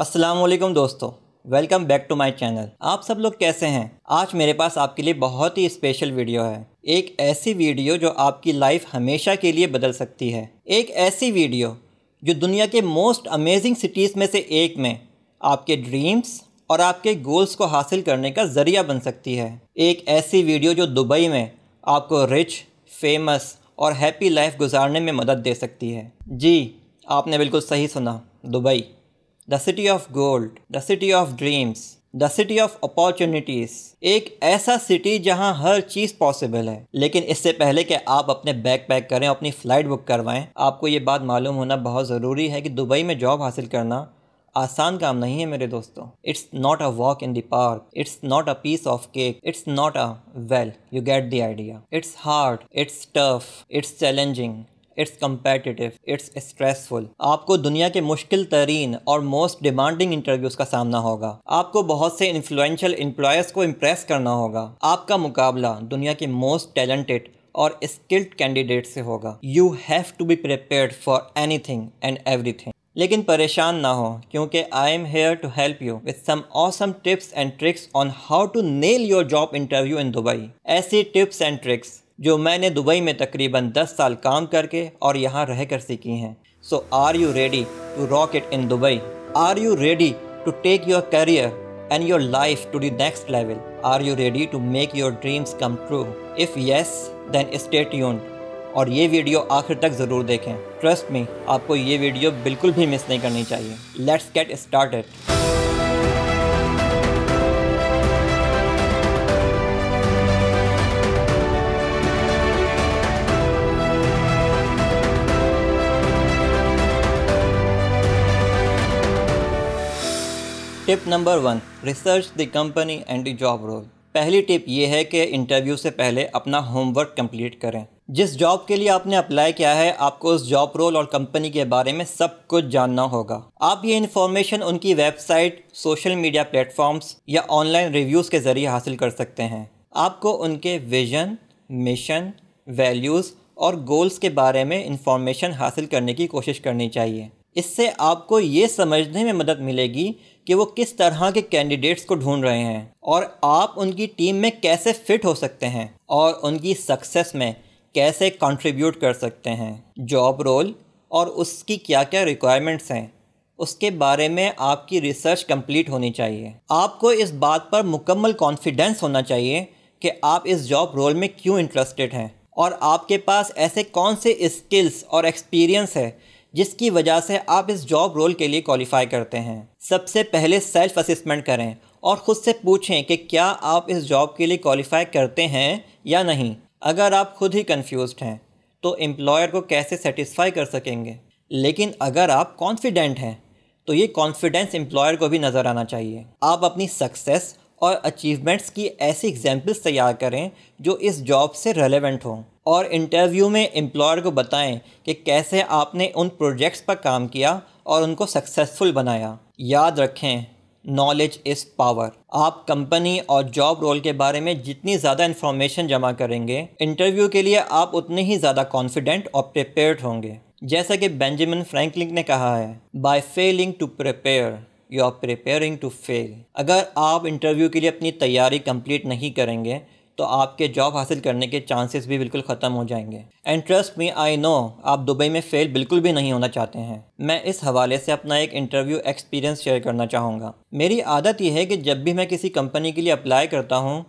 असलम दोस्तों welcome back to my channel आप सब लोग कैसे हैं आज मेरे पास आपके लिए बहुत ही स्पेशल वीडियो है एक ऐसी वीडियो जो आपकी लाइफ हमेशा के लिए बदल सकती है एक ऐसी वीडियो जो दुनिया के मोस्ट अमेजिंग सिटीज़ में से एक में आपके ड्रीम्स और आपके गोल्स को हासिल करने का ज़रिया बन सकती है एक ऐसी वीडियो जो दुबई में आपको रिच फेमस और हैप्पी लाइफ गुजारने में मदद दे सकती है जी आपने बिल्कुल सही सुना Dubai the city of gold the city of dreams the city of opportunities एक ऐसा सिटी जहां हर चीज पॉसिबल है लेकिन इससे पहले कि आप अपने बैग पैक करें अपनी फ्लाइट बुक करवाएं आपको ये बात मालूम होना बहुत ज़रूरी है कि दुबई में जॉब हासिल करना आसान काम नहीं है मेरे दोस्तों it's not a walk in the park it's not a piece of cake it's not a well you get the idea it's hard it's tough it's challenging it's competitive it's stressful आपको दुनिया के मुश्किल तरीन और most demanding interviews का सामना होगा आपको बहुत से इन्फ्लुएंशियल एम्प्लॉयर्स को इम्प्रेस करना होगा आपका मुकाबला दुनिया के मोस्ट टैलेंटेड और स्किल्ड कैंडिडेट से होगा you have to be prepare for anything and everything लेकिन परेशान ना हो क्योंकि I am here to help you with some awesome tips and tricks on how to nail your job interview in Dubai ऐसी tips and tricks जो मैंने Dubai में तकरीबन 10 साल काम करके और यहाँ रह कर सीखी हैं so are you ready to rock it in Dubai are you ready to take your career and your life to the next level are you ready to make your dreams come true if yes then stay tuned और ये video आखिर तक ज़रूर देखें trust में आपको ये video बिल्कुल भी मिस नहीं करनी चाहिए let's get it tip number one research the company and the job role पहली टिप ये है कि इंटरव्यू से पहले अपना होमवर्क कंप्लीट करें जिस जॉब के लिए आपने अप्लाई किया है आपको उस जॉब रोल और कंपनी के बारे में सब कुछ जानना होगा आप ये इन्फॉर्मेशन उनकी वेबसाइट सोशल मीडिया प्लेटफॉर्म्स या ऑनलाइन रिव्यूज़ के ज़रिए हासिल कर सकते हैं आपको उनके विजन मिशन वैल्यूज़ और गोल्स के बारे में इंफॉर्मेशन हासिल करने की कोशिश करनी चाहिए इससे आपको ये समझने में मदद मिलेगी कि वो किस तरह के कैंडिडेट्स को ढूंढ रहे हैं और आप उनकी टीम में कैसे फिट हो सकते हैं और उनकी सक्सेस में कैसे कंट्रीब्यूट कर सकते हैं जॉब रोल और उसकी क्या क्या रिक्वायरमेंट्स हैं उसके बारे में आपकी रिसर्च कंप्लीट होनी चाहिए आपको इस बात पर मुकम्मल कॉन्फिडेंस होना चाहिए कि आप इस जॉब रोल में क्यों इंटरेस्टेड हैं और आपके पास ऐसे कौन से स्किल्स और एक्सपीरियंस है जिसकी वजह से आप इस जॉब रोल के लिए क्वालिफाई करते हैं सबसे पहले सेल्फ असेसमेंट करें और ख़ुद से पूछें कि क्या आप इस जॉब के लिए क्वालिफाई करते हैं या नहीं अगर आप खुद ही कन्फ्यूज हैं तो एम्प्लॉयर को कैसे सेटिस्फाई कर सकेंगे लेकिन अगर आप कॉन्फिडेंट हैं तो ये कॉन्फिडेंस एम्प्लॉयर को भी नज़र आना चाहिए आप अपनी सक्सेस और अचीवमेंट्स की ऐसी एग्जाम्पल्स तैयार करें जो इस जॉब से रेलेवेंट हों और इंटरव्यू में एम्प्लॉयर को बताएं कि कैसे आपने उन प्रोजेक्ट्स पर काम किया और उनको सक्सेसफुल बनाया याद रखें नॉलेज इज़ पावर आप कंपनी और जॉब रोल के बारे में जितनी ज़्यादा इन्फॉर्मेशन जमा करेंगे इंटरव्यू के लिए आप उतने ही ज़्यादा कॉन्फिडेंट और प्रिपेयर्ड होंगे जैसा कि बेंजामिन फ्रैंकलिन ने कहा है by failing to prepare you are preparing to fail अगर आप इंटरव्यू के लिए अपनी तैयारी कंप्लीट नहीं करेंगे तो आपके जॉब हासिल करने के चांसेस भी बिल्कुल ख़त्म हो जाएंगे and trust me I know आप दुबई में फ़ेल बिल्कुल भी नहीं होना चाहते हैं मैं इस हवाले से अपना एक इंटरव्यू एक्सपीरियंस शेयर करना चाहूँगा मेरी आदत यह है कि जब भी मैं किसी कंपनी के लिए अप्लाई करता हूँ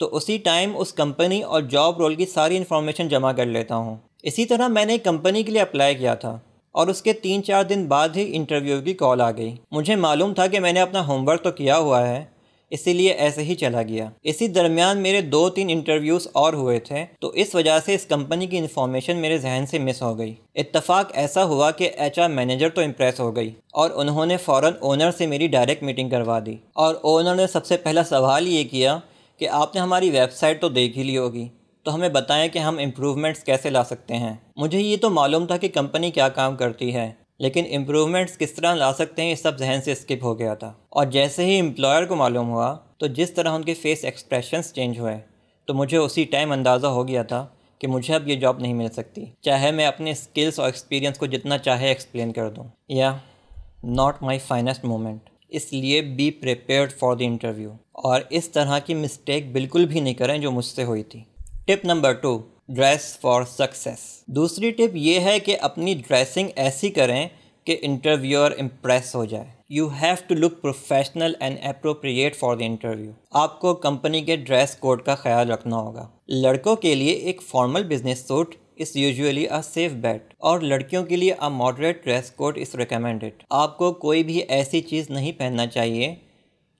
तो उसी टाइम उस कंपनी और जॉब रोल की सारी इन्फॉर्मेशन जमा कर लेता हूँ इसी तरह मैंने एक कंपनी के लिए अप्लाई किया था और उसके तीन चार दिन बाद ही इंटरव्यू की कॉल आ गई मुझे मालूम था कि मैंने अपना होमवर्क तो किया हुआ है इसीलिए ऐसे ही चला गया इसी दरमियान मेरे दो तीन इंटरव्यूज़ और हुए थे तो इस वजह से इस कंपनी की इन्फॉर्मेशन मेरे जहन से मिस हो गई इतफाक़ ऐसा हुआ कि एच मैनेजर तो इम्प्रेस हो गई और उन्होंने फ़ौर ओनर से मेरी डायरेक्ट मीटिंग करवा दी और ओनर ने सबसे पहला सवाल ये किया कि आपने हमारी वेबसाइट तो देख ही ली होगी तो हमें बताएं कि हम इम्प्रूवमेंट्स कैसे ला सकते हैं मुझे ये तो मालूम था कि कंपनी क्या काम करती है लेकिन इम्प्रूवमेंट्स किस तरह ला सकते हैं ये सब जहन से स्किप हो गया था और जैसे ही एम्प्लॉयर को मालूम हुआ तो जिस तरह उनके फेस एक्सप्रेशंस चेंज हुए तो मुझे उसी टाइम अंदाज़ा हो गया था कि मुझे अब ये जॉब नहीं मिल सकती चाहे मैं अपने स्किल्स और एक्सपीरियंस को जितना चाहे एक्सप्लेन कर दूँ या नॉट माई फाइनेस्ट मोमेंट इसलिए be prepare for the interview और इस तरह की मिस्टेक बिल्कुल भी नहीं करें जो मुझसे हुई थी tip number two dress for success दूसरी टिप ये है कि अपनी ड्रेसिंग ऐसी करें कि इंटरव्यूअर इम्प्रेस हो जाए you have to look professional and appropriate for the interview आपको कंपनी के ड्रेस कोड का ख्याल रखना होगा लड़कों के लिए एक formal business suit is usually a safe bet और लड़कियों के लिए a moderate dress code is recommended आपको कोई भी ऐसी चीज़ नहीं पहनना चाहिए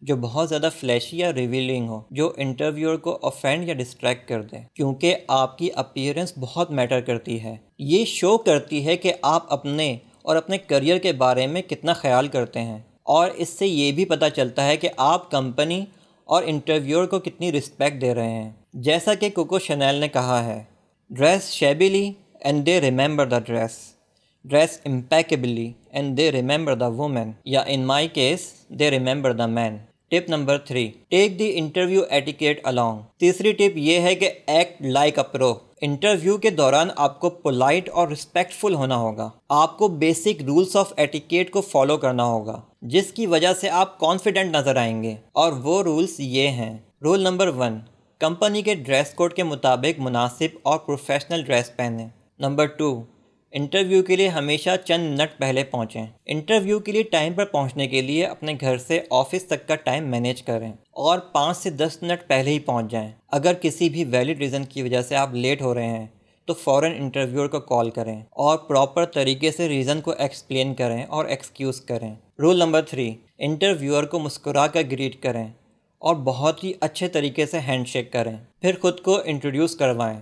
जो बहुत ज़्यादा फ्लैशी या रिवीलिंग हो जो इंटरव्यूअर को ऑफेंड या डिस्ट्रैक्ट कर दे क्योंकि आपकी अपीयरेंस बहुत मैटर करती है ये शो करती है कि आप अपने और अपने करियर के बारे में कितना ख्याल करते हैं और इससे ये भी पता चलता है कि आप कंपनी और इंटरव्यूअर को कितनी रिस्पेक्ट दे रहे हैं जैसा कि कोको शनैल ने कहा है dress shabbily and they remember the dress dress impeccably and they remember the women या in my case they remember the man tip number three take the interview etiquette along तीसरी टिप ये है कि act like a pro interview के दौरान आपको polite और रिस्पेक्टफुल होना होगा आपको बेसिक रूल्स ऑफ एटिकेट को फॉलो करना होगा जिसकी वजह से आप कॉन्फिडेंट नज़र आएंगे और वो रूल्स ये हैं रूल नंबर वन कंपनी के ड्रेस कोड के मुताबिक मुनासिब और प्रोफेशनल ड्रेस पहने नंबर टू इंटरव्यू के लिए हमेशा चंद मिनट पहले पहुँचें इंटरव्यू के लिए टाइम पर पहुँचने के लिए अपने घर से ऑफिस तक का टाइम मैनेज करें और पाँच से दस मिनट पहले ही पहुँच जाएं। अगर किसी भी वैलिड रीज़न की वजह से आप लेट हो रहे हैं तो फ़ौर इंटरव्यूअर को कॉल करें और प्रॉपर तरीके से रीज़न को एक्सप्लेन करें और एक्सक्यूज़ करें रूल नंबर थ्री इंटरव्यूअर को मुस्कुरा कर ग्रीट करें और बहुत ही अच्छे तरीके से हैंडशेक करें फिर खुद को इंट्रोड्यूस करवाएं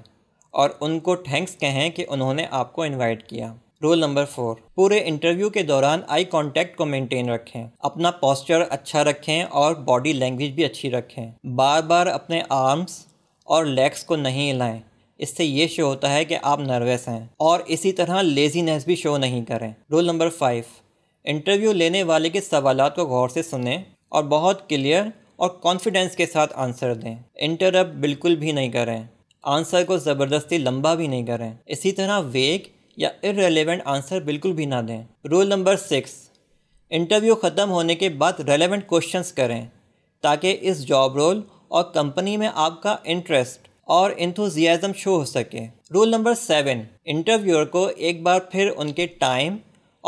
और उनको थैंक्स कहें कि उन्होंने आपको इनवाइट किया रूल नंबर फोर पूरे इंटरव्यू के दौरान आई कांटेक्ट को मेंटेन रखें अपना पोस्चर अच्छा रखें और बॉडी लैंग्वेज भी अच्छी रखें बार बार अपने आर्म्स और लेग्स को नहीं हिलाएं इससे ये शो होता है कि आप नर्वस हैं और इसी तरह लेजीनेस भी शो नहीं करें रूल नंबर फाइव इंटरव्यू लेने वाले के सवाल को गौर से सुने और बहुत क्लियर और कॉन्फिडेंस के साथ आंसर दें इंटरप्ट बिल्कुल भी नहीं करें आंसर को ज़बरदस्ती लंबा भी नहीं करें इसी तरह वेग या इरेलीवेंट आंसर बिल्कुल भी ना दें रूल नंबर सिक्स इंटरव्यू ख़त्म होने के बाद रेलेवेंट क्वेश्चन करें ताकि इस जॉब रोल और कंपनी में आपका इंटरेस्ट और इंथोजियाजम शो हो सके रूल नंबर सेवन इंटरव्यूअर को एक बार फिर उनके टाइम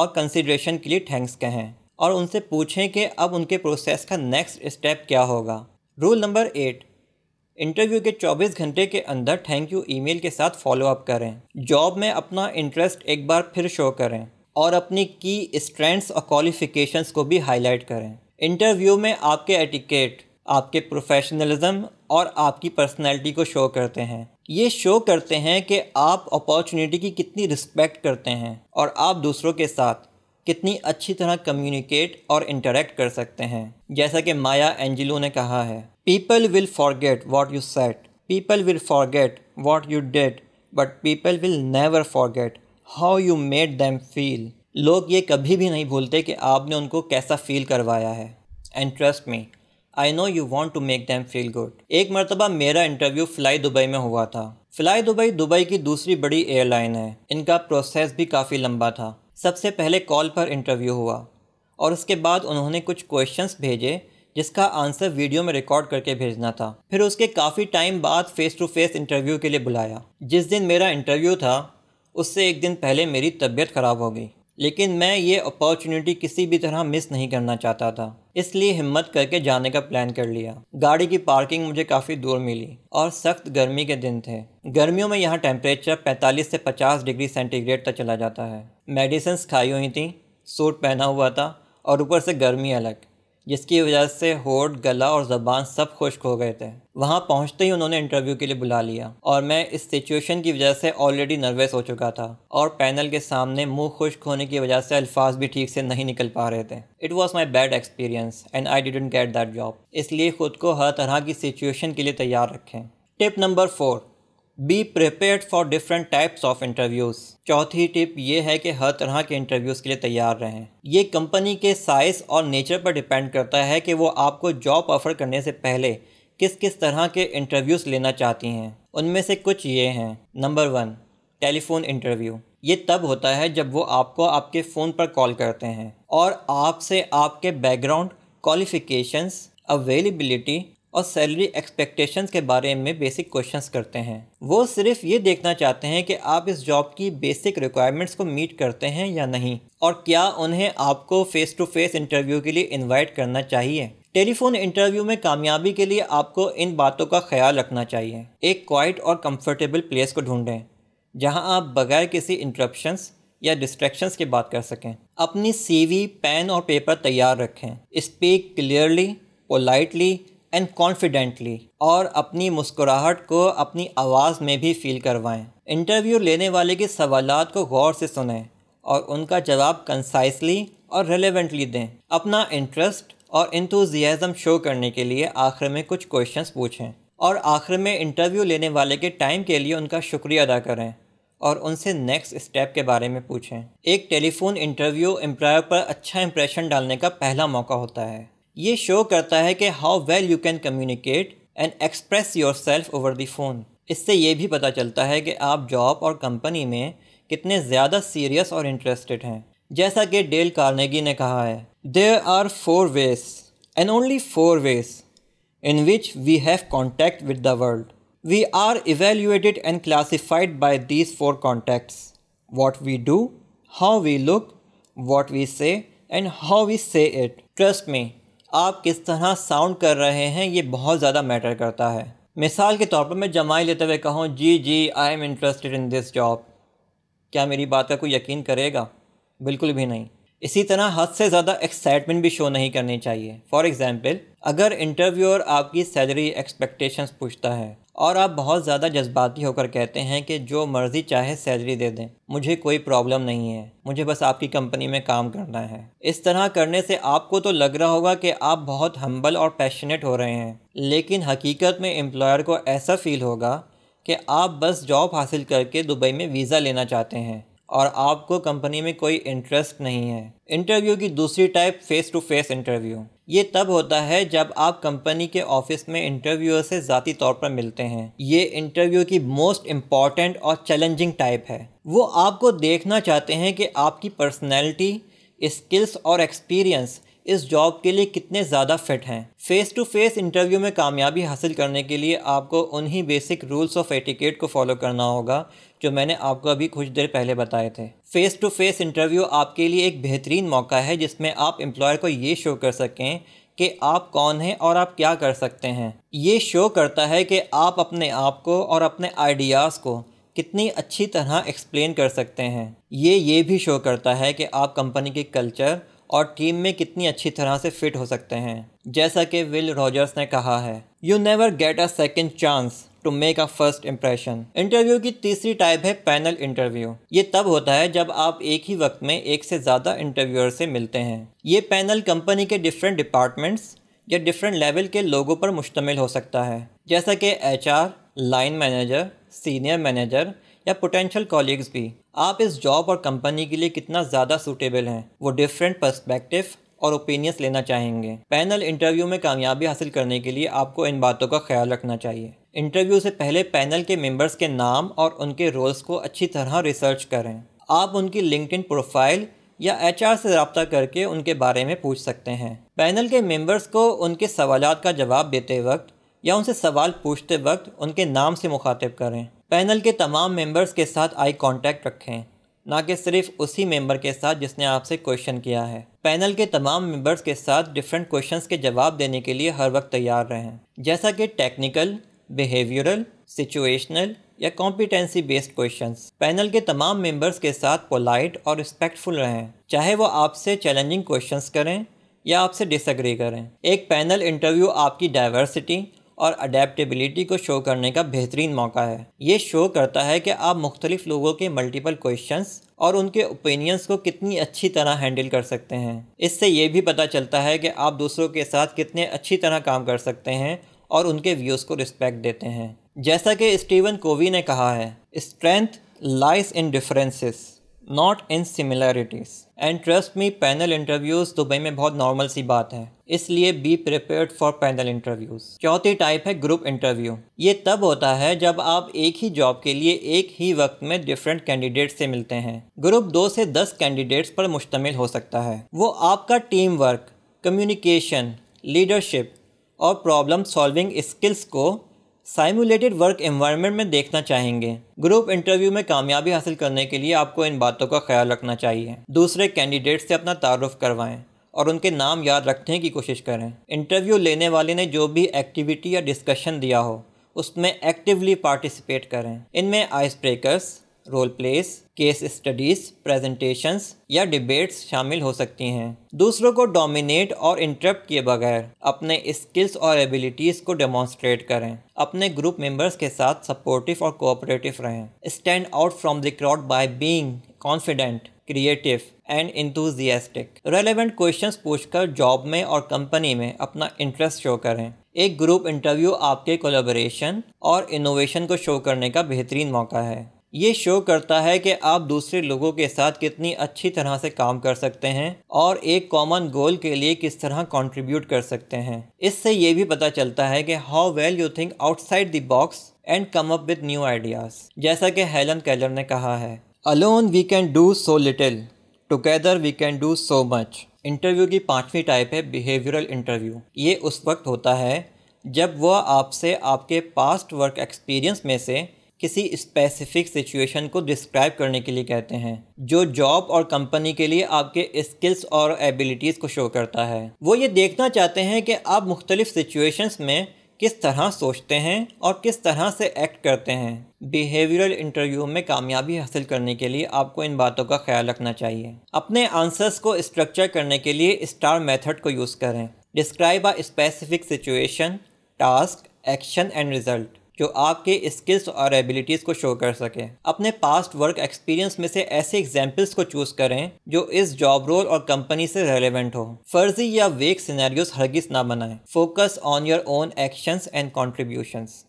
और कंसिड्रेशन के लिए थैंक्स कहें और उनसे पूछें कि अब उनके प्रोसेस का नेक्स्ट स्टेप क्या होगा रूल नंबर एट इंटरव्यू के 24 घंटे के अंदर थैंक यू ईमेल के साथ फॉलोअप करें जॉब में अपना इंटरेस्ट एक बार फिर शो करें और अपनी की स्ट्रेंथ्स और क्वालिफिकेशंस को भी हाईलाइट करें इंटरव्यू में आपके एटिकेट आपके प्रोफेशनलिज्म और आपकी पर्सनैलिटी को शो करते हैं ये शो करते हैं कि आप अपॉर्चुनिटी की कितनी रिस्पेक्ट करते हैं और आप दूसरों के साथ कितनी अच्छी तरह कम्युनिकेट और इंटरेक्ट कर सकते हैं जैसा कि माया एंजिलो ने कहा है people will forget what you said people will forget what you did but people will never forget how you made them feel लोग ये कभी भी नहीं भूलते कि आपने उनको कैसा फील करवाया है and trust me I know you want to make them feel good एक मरतबा मेरा इंटरव्यू फ्लाई दुबई में हुआ था फ्लाई दुबई दुबई की दूसरी बड़ी एयरलाइन है इनका प्रोसेस भी काफ़ी लंबा था सबसे पहले कॉल पर इंटरव्यू हुआ और उसके बाद उन्होंने कुछ क्वेश्चंस भेजे जिसका आंसर वीडियो में रिकॉर्ड करके भेजना था फिर उसके काफ़ी टाइम बाद फ़ेस टू फेस इंटरव्यू के लिए बुलाया जिस दिन मेरा इंटरव्यू था उससे एक दिन पहले मेरी तबीयत ख़राब हो गई लेकिन मैं ये अपॉर्चुनिटी किसी भी तरह मिस नहीं करना चाहता था इसलिए हिम्मत करके जाने का प्लान कर लिया गाड़ी की पार्किंग मुझे काफ़ी दूर मिली और सख्त गर्मी के दिन थे गर्मियों में यहाँ टेम्परेचर 45 से 50 डिग्री सेंटीग्रेड तक चला जाता है मेडिसन्स खाई हुई थी सूट पहना हुआ था और ऊपर से गर्मी अलग जिसकी वजह से होठ गला और ज़बान सब खुश्क हो गए थे वहाँ पहुँचते ही उन्होंने इंटरव्यू के लिए बुला लिया और मैं इस सिचुएशन की वजह से ऑलरेडी नर्वस हो चुका था और पैनल के सामने मुंह खुश्क होने की वजह से अल्फाज भी ठीक से नहीं निकल पा रहे थे it was my bad experience and I didn't get that job इसलिए ख़ुद को हर तरह की सिचुएशन के लिए तैयार रखें tip number four be prepare for different types of interviews चौथी टिप ये है कि हर तरह के इंटरव्यूज़ के लिए तैयार रहें ये कंपनी के साइज़ और नेचर पर डिपेंड करता है कि वो आपको जॉब ऑफ़र करने से पहले किस किस तरह के इंटरव्यूज़ लेना चाहती हैं उनमें से कुछ ये हैं नंबर वन टेलीफ़ोन इंटरव्यू ये तब होता है जब वो आपको आपके फ़ोन पर कॉल करते हैं और आपसे आपके बैकग्राउंड क्वालिफ़िकेशंस अवेलेबिलिटी और सैलरी एक्सपेक्टेशंस के बारे में बेसिक क्वेश्चंस करते हैं वो सिर्फ ये देखना चाहते हैं कि आप इस जॉब की बेसिक रिक्वायरमेंट्स को मीट करते हैं या नहीं और क्या उन्हें आपको फ़ेस टू फेस इंटरव्यू के लिए इनवाइट करना चाहिए टेलीफोन इंटरव्यू में कामयाबी के लिए आपको इन बातों का ख्याल रखना चाहिए एक क्वाइट और कंफर्टेबल प्लेस को ढूंढें जहां आप बगैर किसी इंटरप्शंस या डिस्ट्रैक्शंस की बात कर सकें अपनी सीवी पेन और पेपर तैयार रखें speak clearly politely and confidently और अपनी मुस्कुराहट को अपनी आवाज़ में भी फील करवाएं इंटरव्यू लेने वाले के सवाल को गौर से सुनें और उनका जवाब कंसाइसली और रेलिवेंटली दें अपना इंटरेस्ट और इंतज़ियाज़म शो करने के लिए आखिर में कुछ क्वेश्चंस पूछें और आखिर में इंटरव्यू लेने वाले के टाइम के लिए उनका शुक्रिया अदा करें और उनसे नेक्स्ट स्टेप के बारे में पूछें एक टेलीफोन इंटरव्यू एम्प्लॉयर पर अच्छा इंप्रेशन डालने का पहला मौका होता है ये शो करता है कि how well you can communicate and express yourself over the phone इससे ये भी पता चलता है कि आप जॉब और कंपनी में कितने ज़्यादा सीरियस और इंटरेस्टेड हैं जैसा कि डेल कार्नेगी ने कहा है there are four ways and only four ways in which we have contact with the world we are evaluated and classified by these four contacts what we do how we look what we say and how we say it trust me, आप किस तरह sound कर रहे हैं ये बहुत ज़्यादा matter करता है मिसाल के तौर पर मैं जमाई लेते हुए कहूँ जी जी I am interested in this job क्या मेरी बात का कोई यकीन करेगा बिल्कुल भी नहीं इसी तरह हद से ज़्यादा एक्साइटमेंट भी शो नहीं करनी चाहिए फॉर एग्ज़ाम्पल अगर इंटरव्यूअर आपकी सैलरी एक्सपेक्टेशंस पूछता है और आप बहुत ज़्यादा जज्बाती होकर कहते हैं कि जो मर्ज़ी चाहे सैलरी दे दें मुझे कोई प्रॉब्लम नहीं है मुझे बस आपकी कंपनी में काम करना है इस तरह करने से आपको तो लग रहा होगा कि आप बहुत हम्बल और पैशनेट हो रहे हैं लेकिन हकीकत में एम्प्लॉयर को ऐसा फील होगा कि आप बस जॉब हासिल करके दुबई में वीज़ा लेना चाहते हैं और आपको कंपनी में कोई इंटरेस्ट नहीं है इंटरव्यू की दूसरी type face to face interview ये तब होता है जब आप कंपनी के ऑफिस में इंटरव्यूअर से ज़ाती तौर पर मिलते हैं ये इंटरव्यू की मोस्ट इम्पॉर्टेंट और चैलेंजिंग टाइप है वो आपको देखना चाहते हैं कि आपकी पर्सनैलिटी स्किल्स और एक्सपीरियंस इस जॉब के लिए कितने ज़्यादा फिट हैं फेस टू फेस इंटरव्यू में कामयाबी हासिल करने के लिए आपको उन्हीं बेसिक रूल्स ऑफ एटिकेट को फॉलो करना होगा जो मैंने आपको अभी कुछ देर पहले बताए थे फेस टू फेस इंटरव्यू आपके लिए एक बेहतरीन मौका है जिसमें आप एम्प्लॉयर को ये शो कर सकें कि आप कौन हैं और आप क्या कर सकते हैं ये शो करता है कि आप अपने आप को और अपने आइडियाज़ को कितनी अच्छी तरह एक्सप्लेन कर सकते हैं ये ये भी शो करता है कि आप कंपनी के कल्चर और टीम में कितनी अच्छी तरह से फिट हो सकते हैं जैसा कि विल रॉजर्स ने कहा है you never get a second chance to make a first impression interview की तीसरी टाइप है पैनल इंटरव्यू ये तब होता है जब आप एक ही वक्त में एक से ज़्यादा इंटरव्यूअर से मिलते हैं ये पैनल कंपनी के डिफरेंट डिपार्टमेंट्स या डिफरेंट लेवल के लोगों पर मुश्तमिल हो सकता है जैसा कि H line manager senior manager या पोटेंशियल कॉलीग्स भी आप इस जॉब और कंपनी के लिए कितना ज़्यादा सूटेबल हैं वो डिफरेंट पर्सपेक्टिव और ओपिनियंस लेना चाहेंगे पैनल इंटरव्यू में कामयाबी हासिल करने के लिए आपको इन बातों का ख्याल रखना चाहिए इंटरव्यू से पहले पैनल के मेंबर्स के नाम और उनके रोल्स को अच्छी तरह रिसर्च करें आप उनकी लिंकड प्रोफाइल या एच से रबता करके उनके बारे में पूछ सकते हैं पैनल के मेंबर्स को उनके सवाल का जवाब देते वक्त या उनसे सवाल पूछते वक्त उनके नाम से मुखातिब करें पैनल के तमाम मेंबर्स के साथ आई कांटेक्ट रखें ना कि सिर्फ उसी मेंबर के साथ जिसने आपसे क्वेश्चन किया है पैनल के तमाम मेंबर्स के साथ डिफरेंट क्वेश्चंस के जवाब देने के लिए हर वक्त तैयार रहें जैसा कि टेक्निकल बिहेवियरल सिचुएशनल या कॉम्पिटेंसी बेस्ड क्वेश्चन पैनल के तमाम मेंबर्स के साथ पोलाइट और रिस्पेक्टफुल रहें चाहे वो आपसे चैलेंजिंग क्वेश्चन करें या आपसे डिसग्री करें एक पैनल इंटरव्यू आपकी डाइवर्सिटी और अडेप्टबिलिटी को शो करने का बेहतरीन मौका है ये शो करता है कि आप मुख्तलिफ़ लोगों के मल्टीपल क्वेश्चंस और उनके ओपिनियंस को कितनी अच्छी तरह हैंडल कर सकते हैं इससे ये भी पता चलता है कि आप दूसरों के साथ कितने अच्छी तरह काम कर सकते हैं और उनके व्यूज़ को रिस्पेक्ट देते हैं जैसा कि स्टीवन कोवी ने कहा है strength lies in differences not in similarities and trust me panel interviews Dubai में बहुत नॉर्मल सी बात है इसलिए be prepared for panel interviews चौथी टाइप है ग्रुप इंटरव्यू ये तब होता है जब आप एक ही जॉब के लिए एक ही वक्त में डिफरेंट कैंडिडेट से मिलते हैं ग्रुप दो से दस कैंडिडेट्स पर मुश्तमिल हो सकता है वो आपका टीम वर्क कम्युनिकेशन लीडरशिप और प्रॉब्लम सॉल्विंग स्किल्स को साइमुलेटेड वर्क एनवायरनमेंट में देखना चाहेंगे ग्रुप इंटरव्यू में कामयाबी हासिल करने के लिए आपको इन बातों का ख्याल रखना चाहिए दूसरे कैंडिडेट से अपना तारुफ करवाएं और उनके नाम याद रखने की कोशिश करें इंटरव्यू लेने वाले ने जो भी एक्टिविटी या डिस्कशन दिया हो उसमें एक्टिवली पार्टिसिपेट करें इनमें ice breakers role plays case studies presentations या डिबेट्स शामिल हो सकती हैं दूसरों को डोमिनेट और इंटरप्ट किए बगैर अपने स्किल्स और एबिलिटीज़ को डेमॉन्स्ट्रेट करें अपने ग्रुप मेंबर्स के साथ सपोर्टिव और कोऑपरेटिव रहें stand out from the crowd by being confident creative and enthusiastic relevant questions पूछकर जॉब में और कंपनी में अपना इंटरेस्ट शो करें एक ग्रुप इंटरव्यू आपके कोलेबोरेशन और इनोवेशन को शो करने का बेहतरीन मौका है ये शो करता है कि आप दूसरे लोगों के साथ कितनी अच्छी तरह से काम कर सकते हैं और एक कॉमन गोल के लिए किस तरह कंट्रीब्यूट कर सकते हैं इससे ये भी पता चलता है कि how well you think outside the box and come up with new ideas जैसा कि हेलन कैलर ने कहा है alone we can do so little together we can do so much interview की पाँचवीं टाइप है बिहेवियरल इंटरव्यू ये उस वक्त होता है जब वह आपसे आपके पास्ट वर्क एक्सपीरियंस में से किसी स्पेसिफिक सिचुएशन को डिस्क्राइब करने के लिए कहते हैं जो जॉब और कंपनी के लिए आपके स्किल्स और एबिलिटीज़ को शो करता है वो ये देखना चाहते हैं कि आप मुख्तलिफ़ सिचुएशंस में किस तरह सोचते हैं और किस तरह से एक्ट करते हैं बिहेवियरल इंटरव्यू में कामयाबी हासिल करने के लिए आपको इन बातों का ख्याल रखना चाहिए अपने आंसर्स को स्ट्रक्चर करने के लिए स्टार मेथड को यूज़ करें describe a specific situation task action and result जो आपके स्किल्स और एबिलिटीज़ को शो कर सकें अपने पास्ट वर्क एक्सपीरियंस में से ऐसे एग्जाम्पल्स को चूज़ करें जो इस जॉब रोल और कंपनी से रेलिवेंट हो फर्जी या वेक सिनेरियोस हरगिज ना बनाएं focus on your own actions and contributions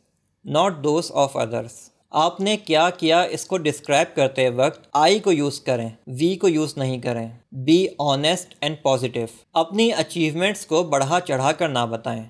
not those of others आपने क्या किया इसको डिस्क्राइब करते वक्त आई को यूज़ करें वी को यूज़ नहीं करें बी ऑनेस्ट एंड पॉजिटिव अपनी अचीवमेंट्स को बढ़ा चढ़ा कर ना बताएं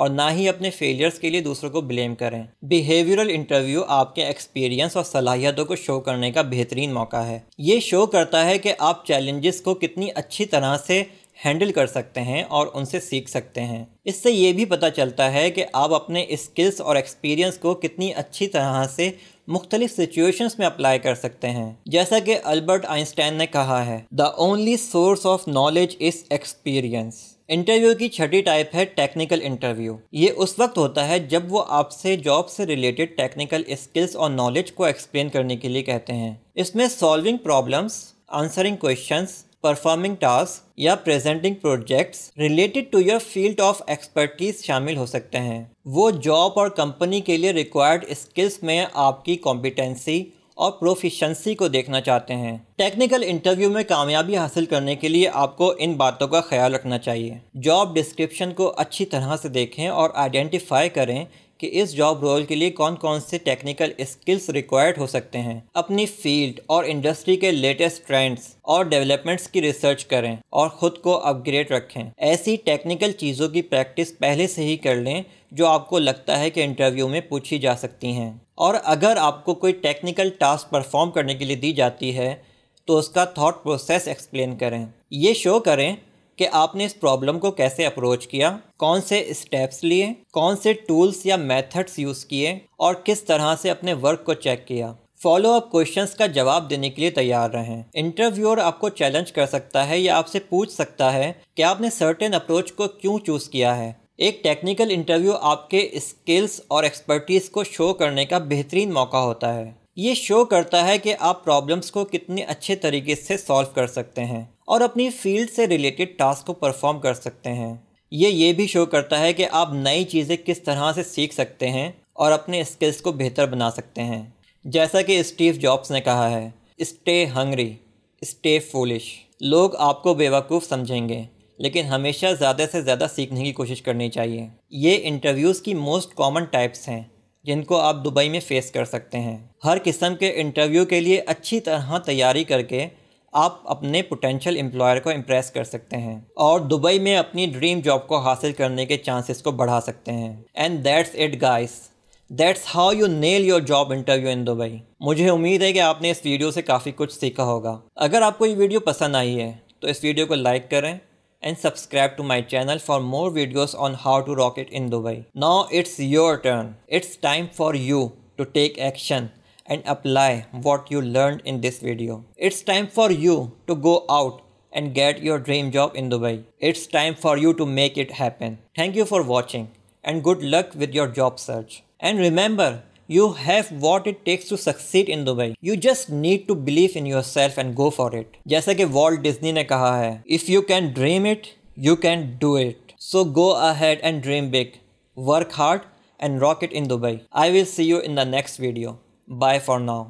और ना ही अपने फेलियर्स के लिए दूसरों को ब्लेम करें बिहेवियरल इंटरव्यू आपके एक्सपीरियंस और सलाहियतों को शो करने का बेहतरीन मौका है ये शो करता है कि आप चैलेंजेस को कितनी अच्छी तरह से हैंडल कर सकते हैं और उनसे सीख सकते हैं इससे ये भी पता चलता है कि आप अपने स्किल्स और एक्सपीरियंस को कितनी अच्छी तरह से मुख्तलिफ सिचुएशंस में अप्लाई कर सकते हैं जैसा कि अल्बर्ट आइंस्टाइन ने कहा है the only source of knowledge is experience interview की छठी टाइप है टेक्निकल इंटरव्यू ये उस वक्त होता है जब वो आपसे जॉब से रिलेटेड टेक्निकल स्किल्स और नॉलेज को एक्सप्लेन करने के लिए कहते हैं इसमें solving problems answering question performing task या presenting projects related to your field of expertise शामिल हो सकते हैं वो जॉब और कंपनी के लिए रिक्वायर्ड स्किल्स में आपकी कॉम्पिटेंसी और प्रोफिशंसी को देखना चाहते हैं टेक्निकल इंटरव्यू में कामयाबी हासिल करने के लिए आपको इन बातों का ख्याल रखना चाहिए जॉब डिस्क्रिप्शन को अच्छी तरह से देखें और आइडेंटिफाई करें कि इस जॉब रोल के लिए कौन कौन से टेक्निकल स्किल्स रिक्वायर्ड हो सकते हैं अपनी फील्ड और इंडस्ट्री के लेटेस्ट ट्रेंड्स और डेवलपमेंट्स की रिसर्च करें और ख़ुद को अपग्रेड रखें ऐसी टेक्निकल चीज़ों की प्रैक्टिस पहले से ही कर लें जो आपको लगता है कि इंटरव्यू में पूछी जा सकती हैं और अगर आपको कोई टेक्निकल टास्क परफॉर्म करने के लिए दी जाती है तो उसका थॉट प्रोसेस एक्सप्लेन करें ये शो करें कि आपने इस प्रॉब्लम को कैसे अप्रोच किया कौन से स्टेप्स लिए कौन से टूल्स या मेथड्स यूज़ किए और किस तरह से अपने वर्क को चेक किया फॉलो अप क्वेश्चन का जवाब देने के लिए तैयार रहें इंटरव्यूअर आपको चैलेंज कर सकता है या आपसे पूछ सकता है कि आपने सर्टेन अप्रोच को क्यों चूज़ किया है एक टेक्निकल इंटरव्यू आपके स्किल्स और एक्सपर्टीज़ को शो करने का बेहतरीन मौका होता है ये शो करता है कि आप प्रॉब्लम्स को कितने अच्छे तरीके से सॉल्व कर सकते हैं और अपनी फील्ड से रिलेटेड टास्क को परफॉर्म कर सकते हैं ये ये भी शो करता है कि आप नई चीज़ें किस तरह से सीख सकते हैं और अपने स्किल्स को बेहतर बना सकते हैं जैसा कि स्टीव जॉब्स ने कहा है स्टे हंगरी स्टे फूलिश लोग आपको बेवकूफ़ समझेंगे लेकिन हमेशा ज़्यादा से ज़्यादा सीखने की कोशिश करनी चाहिए ये इंटरव्यूज़ की मोस्ट कॉमन टाइप्स हैं जिनको आप दुबई में फेस कर सकते हैं हर किस्म के इंटरव्यू के लिए अच्छी तरह तैयारी करके आप अपने पोटेंशियल एम्प्लॉयर को इम्प्रेस कर सकते हैं और दुबई में अपनी ड्रीम जॉब को हासिल करने के चांसेस को बढ़ा सकते हैं and that's it guys that's how you nail your job interview in Dubai मुझे उम्मीद है कि आपने इस वीडियो से काफ़ी कुछ सीखा होगा अगर आपको ये वीडियो पसंद आई है तो इस वीडियो को लाइक करें and subscribe to my channel for more videos on how to rocket in Dubai now it's your turn it's time for you to take action and apply what you learned in this video. It's time for you to go out and get your dream job in Dubai. It's time for you to make it happen. Thank you for watching and good luck with your job search. And remember, you have what it takes to succeed in Dubai. You just need to believe in yourself and go for it. जैसा कि Walt Disney ने कहा है If you can dream it, you can do it. So go ahead and dream big, work hard, and rock it in Dubai. I will see you in the next video. Bye for now.